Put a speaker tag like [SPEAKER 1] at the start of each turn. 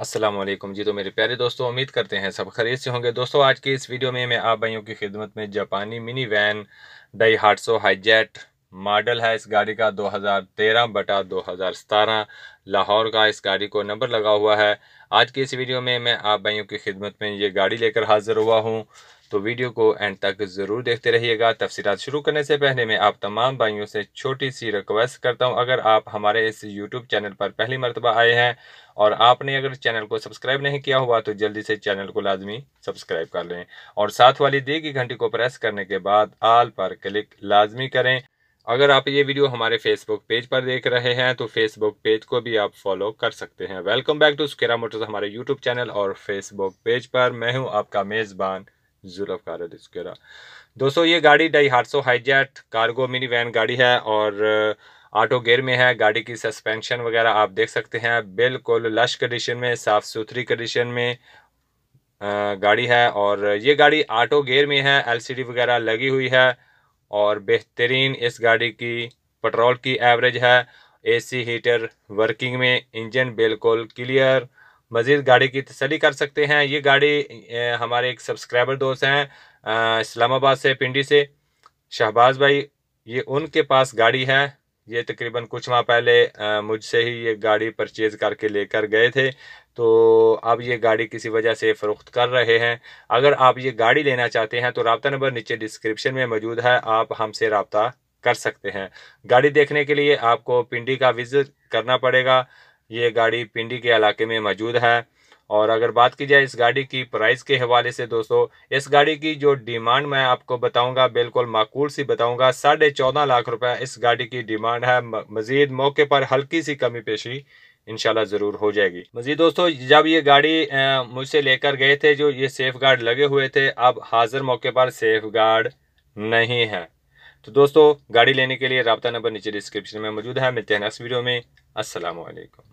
[SPEAKER 1] असलम जी तो मेरे प्यारे दोस्तों उम्मीद करते हैं सब खरीद से होंगे दोस्तों आज के इस वीडियो में मैं आप भाइयों की खिदमत में जापानी mini van Daihatsu Hijet model है इस गाड़ी का 2013 बटा 2017 लाहौर का इस गाड़ी को नंबर लगा हुआ है आज के इस वीडियो में मैं आप भाइयों की खिदमत में ये गाड़ी लेकर हाजिर हुआ हूँ तो वीडियो को एंड तक ज़रूर देखते रहिएगा तफसीत शुरू करने से पहले मैं आप तमाम भाइयों से छोटी सी रिक्वेस्ट करता हूँ अगर आप हमारे इस यूट्यूब चैनल पर पहली मरतबा आए हैं और आपने अगर चैनल को सब्सक्राइब नहीं किया हुआ तो जल्दी से चैनल को लाजमी सब्सक्राइब कर लें और साथ वाली दी की घंटी को प्रेस करने के बाद आल पर क्लिक लाजमी करें अगर आप ये वीडियो हमारे फेसबुक पेज पर देख रहे हैं तो फेसबुक पेज को भी आप फॉलो कर सकते हैं welcome back to Skera Motors हमारे यूट्यूब चैनल और फेसबुक पेज पर मैं हूँ आपका मेज़बान जुल्फकार डिस्केरा दोस्तों ये गाड़ी डाई आठ सौ हाईजेट कार्गो मिनी वैन गाड़ी है और ऑटो uh, गेयर में है गाड़ी की सस्पेंशन वगैरह आप देख सकते हैं बिल्कुल लश कंडीशन में साफ़ सुथरी कंडीशन में uh, गाड़ी है और ये गाड़ी ऑटो गेयर में है एलसीडी वगैरह लगी हुई है और बेहतरीन इस गाड़ी की पेट्रोल की एवरेज है एसी हीटर वर्किंग में इंजन बिल्कुल क्लियर मज़ीद गाड़ी की तसली कर सकते हैं ये गाड़ी हमारे एक सब्सक्राइबर दोस्त हैं इस्लामाबाद से पिंडी से शहबाज भाई ये उनके पास गाड़ी है ये तकरीबन कुछ माह पहले मुझसे ही ये गाड़ी परचेज़ करके लेकर गए थे तो अब ये गाड़ी किसी वजह से फ़रोख्त कर रहे हैं अगर आप ये गाड़ी लेना चाहते हैं तो रबता नंबर नीचे डिस्क्रिप्शन में मौजूद है आप हमसे रबता कर सकते हैं गाड़ी देखने के लिए आपको पिंडी का विज़िट करना पड़ेगा ये गाड़ी पिंडी के इलाके में मौजूद है और अगर बात की जाए इस गाड़ी की प्राइस के हवाले से दोस्तों इस गाड़ी की जो डिमांड मैं आपको बताऊंगा बिल्कुल माकूल सी बताऊंगा साढ़े चौदह लाख रुपए इस गाड़ी की डिमांड है मजीद मौके पर हल्की सी कमी पेशी इनशाला ज़रूर हो जाएगी मजीद दोस्तों जब ये गाड़ी मुझसे लेकर गए थे जो ये सेफ गार्ड लगे हुए थे अब हाजिर मौके पर सेफ गार्ड नहीं है तो दोस्तों गाड़ी लेने के लिए रबता नंबर नीचे डिस्क्रिप्शन में मौजूद है मिलते हैं नेक्स्ट वीडियो में असलकम